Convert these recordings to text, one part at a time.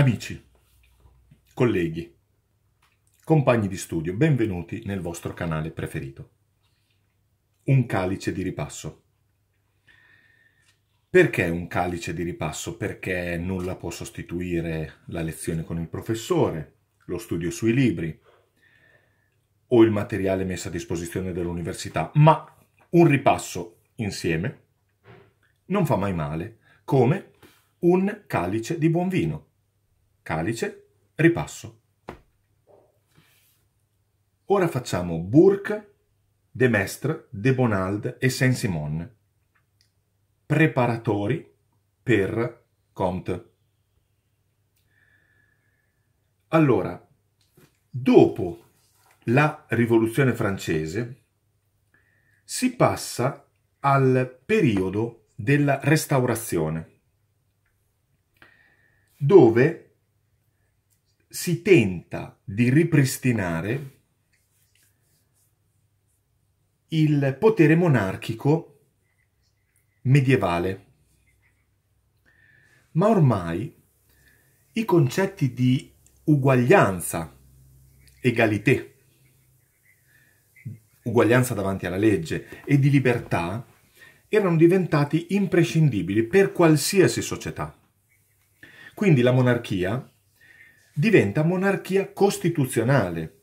Amici, colleghi, compagni di studio, benvenuti nel vostro canale preferito. Un calice di ripasso. Perché un calice di ripasso? Perché nulla può sostituire la lezione con il professore, lo studio sui libri o il materiale messo a disposizione dell'università, ma un ripasso insieme non fa mai male, come un calice di buon vino calice, ripasso. Ora facciamo Burke, De Mestre, De Bonald e Saint-Simon, preparatori per Comte. Allora, dopo la rivoluzione francese si passa al periodo della restaurazione, dove si tenta di ripristinare il potere monarchico medievale. Ma ormai i concetti di uguaglianza, egalité, uguaglianza davanti alla legge e di libertà erano diventati imprescindibili per qualsiasi società. Quindi la monarchia diventa monarchia costituzionale.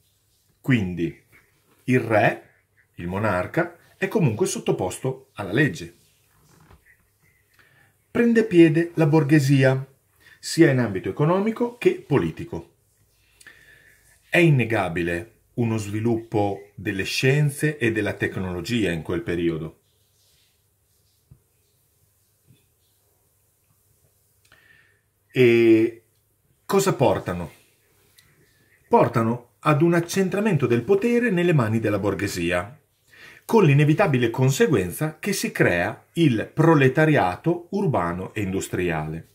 Quindi il re, il monarca, è comunque sottoposto alla legge. Prende piede la borghesia, sia in ambito economico che politico. È innegabile uno sviluppo delle scienze e della tecnologia in quel periodo. E cosa portano? Portano ad un accentramento del potere nelle mani della borghesia, con l'inevitabile conseguenza che si crea il proletariato urbano e industriale.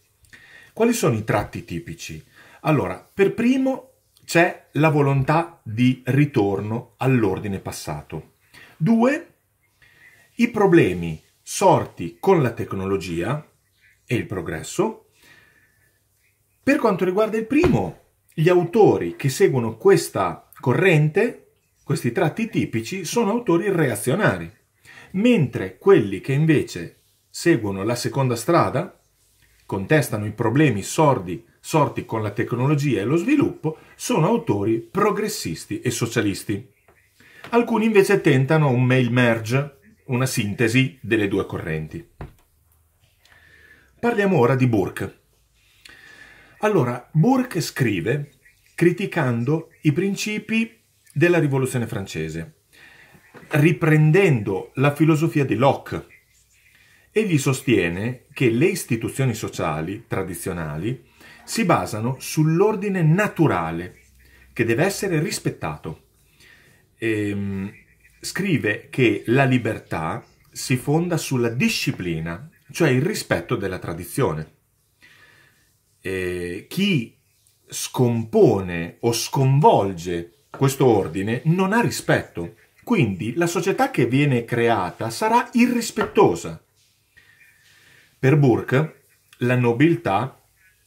Quali sono i tratti tipici? Allora, per primo c'è la volontà di ritorno all'ordine passato. Due, i problemi sorti con la tecnologia e il progresso per quanto riguarda il primo, gli autori che seguono questa corrente, questi tratti tipici, sono autori reazionari, mentre quelli che invece seguono la seconda strada, contestano i problemi sordi sorti con la tecnologia e lo sviluppo, sono autori progressisti e socialisti. Alcuni invece tentano un mail merge, una sintesi delle due correnti. Parliamo ora di Burke. Allora, Burke scrive criticando i principi della rivoluzione francese, riprendendo la filosofia di Locke. Egli sostiene che le istituzioni sociali tradizionali si basano sull'ordine naturale che deve essere rispettato. Ehm, scrive che la libertà si fonda sulla disciplina, cioè il rispetto della tradizione eh, chi scompone o sconvolge questo ordine non ha rispetto. Quindi la società che viene creata sarà irrispettosa. Per Burke la nobiltà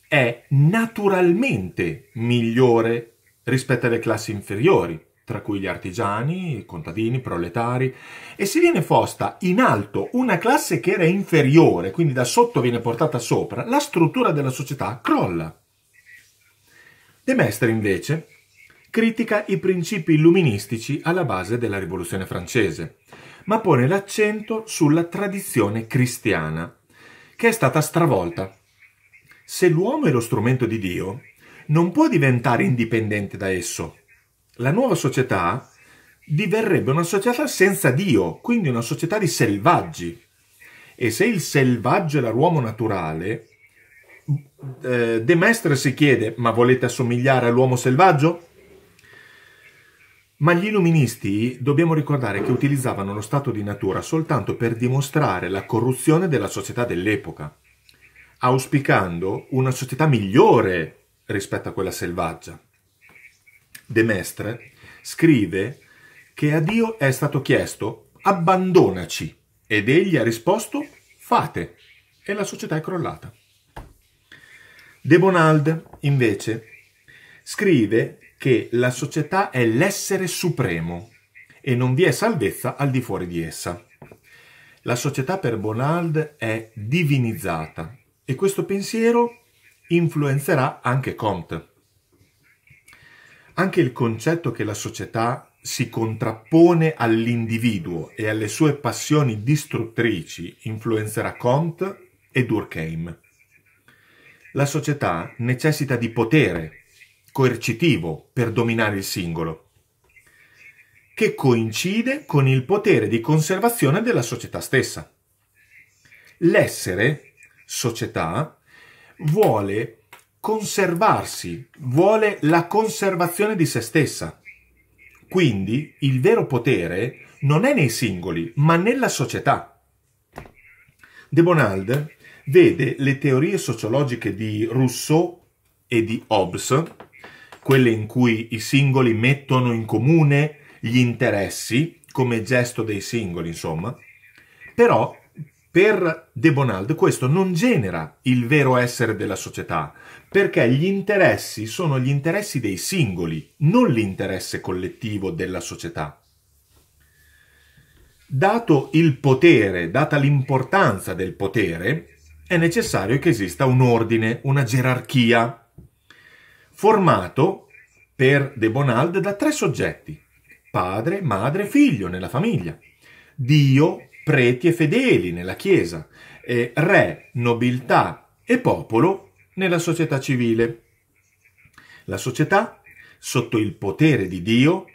è naturalmente migliore rispetto alle classi inferiori, tra cui gli artigiani, i contadini, i proletari, e si viene fosta in alto una classe che era inferiore, quindi da sotto viene portata sopra, la struttura della società crolla. De Mestre invece critica i principi illuministici alla base della Rivoluzione francese, ma pone l'accento sulla tradizione cristiana, che è stata stravolta. Se l'uomo è lo strumento di Dio, non può diventare indipendente da esso, la nuova società diverrebbe una società senza Dio, quindi una società di selvaggi. E se il selvaggio era l'uomo naturale, eh, De Maistre si chiede, ma volete assomigliare all'uomo selvaggio? Ma gli illuministi dobbiamo ricordare che utilizzavano lo stato di natura soltanto per dimostrare la corruzione della società dell'epoca, auspicando una società migliore rispetto a quella selvaggia de Mestre, scrive che a Dio è stato chiesto abbandonaci ed egli ha risposto fate e la società è crollata. De Bonald, invece, scrive che la società è l'essere supremo e non vi è salvezza al di fuori di essa. La società per Bonald è divinizzata e questo pensiero influenzerà anche Comte. Anche il concetto che la società si contrappone all'individuo e alle sue passioni distruttrici influenzerà Kant e Durkheim. La società necessita di potere coercitivo per dominare il singolo, che coincide con il potere di conservazione della società stessa. L'essere, società, vuole conservarsi, vuole la conservazione di se stessa. Quindi il vero potere non è nei singoli, ma nella società. De Bonald vede le teorie sociologiche di Rousseau e di Hobbes, quelle in cui i singoli mettono in comune gli interessi, come gesto dei singoli, insomma, però per De Bonald questo non genera il vero essere della società, perché gli interessi sono gli interessi dei singoli, non l'interesse collettivo della società. Dato il potere, data l'importanza del potere, è necessario che esista un ordine, una gerarchia, formato per De Bonald da tre soggetti, padre, madre, figlio nella famiglia. Dio, preti e fedeli nella Chiesa, e re, nobiltà e popolo nella società civile. La società, sotto il potere di Dio,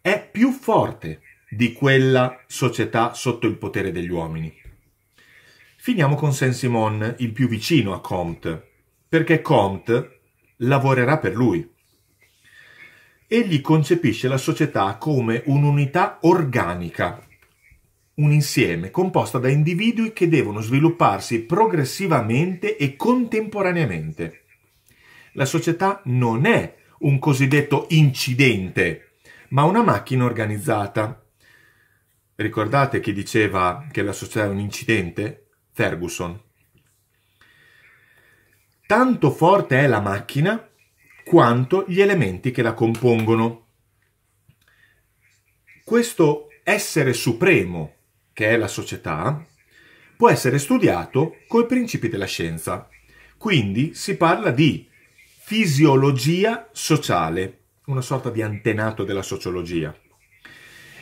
è più forte di quella società sotto il potere degli uomini. Finiamo con Saint-Simon, il più vicino a Comte, perché Comte lavorerà per lui. Egli concepisce la società come un'unità organica un insieme composto da individui che devono svilupparsi progressivamente e contemporaneamente. La società non è un cosiddetto incidente, ma una macchina organizzata. Ricordate chi diceva che la società è un incidente? Ferguson. Tanto forte è la macchina quanto gli elementi che la compongono. Questo essere supremo che è la società, può essere studiato coi principi della scienza. Quindi si parla di fisiologia sociale, una sorta di antenato della sociologia.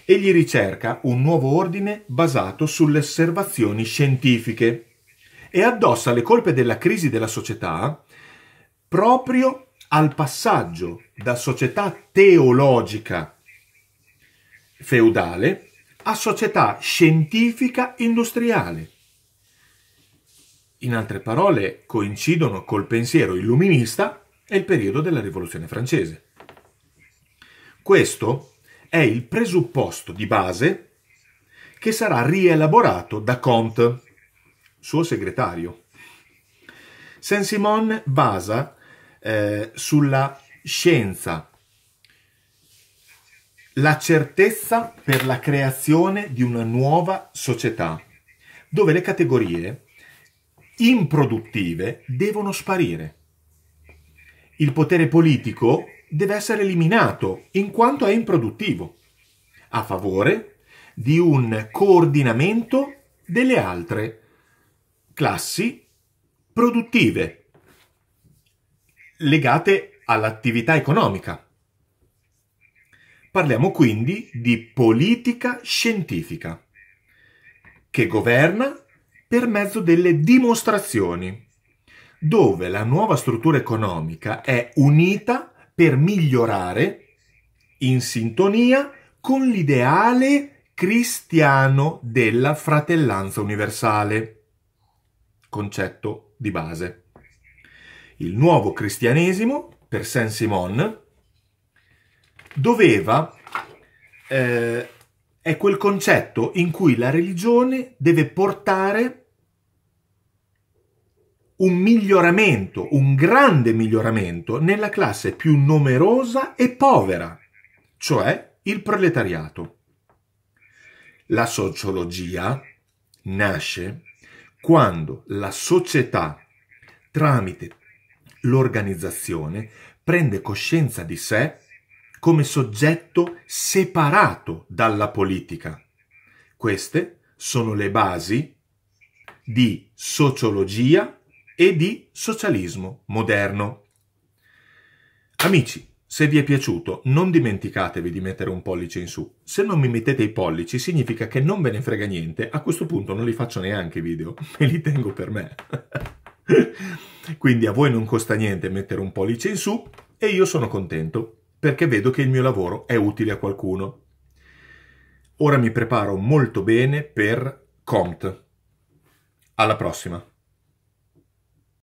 Egli ricerca un nuovo ordine basato sulle osservazioni scientifiche e addossa le colpe della crisi della società proprio al passaggio da società teologica feudale a società scientifica industriale. In altre parole, coincidono col pensiero illuminista e il periodo della Rivoluzione francese. Questo è il presupposto di base che sarà rielaborato da Comte, suo segretario. Saint-Simon basa eh, sulla scienza la certezza per la creazione di una nuova società, dove le categorie improduttive devono sparire. Il potere politico deve essere eliminato in quanto è improduttivo, a favore di un coordinamento delle altre classi produttive legate all'attività economica. Parliamo quindi di politica scientifica, che governa per mezzo delle dimostrazioni, dove la nuova struttura economica è unita per migliorare in sintonia con l'ideale cristiano della fratellanza universale, concetto di base. Il nuovo cristianesimo, per Saint-Simon, doveva, eh, è quel concetto in cui la religione deve portare un miglioramento, un grande miglioramento nella classe più numerosa e povera, cioè il proletariato. La sociologia nasce quando la società, tramite l'organizzazione, prende coscienza di sé come soggetto separato dalla politica. Queste sono le basi di sociologia e di socialismo moderno. Amici, se vi è piaciuto, non dimenticatevi di mettere un pollice in su. Se non mi mettete i pollici significa che non ve ne frega niente, a questo punto non li faccio neanche i video, me li tengo per me. Quindi a voi non costa niente mettere un pollice in su e io sono contento perché vedo che il mio lavoro è utile a qualcuno. Ora mi preparo molto bene per Compt. Alla prossima!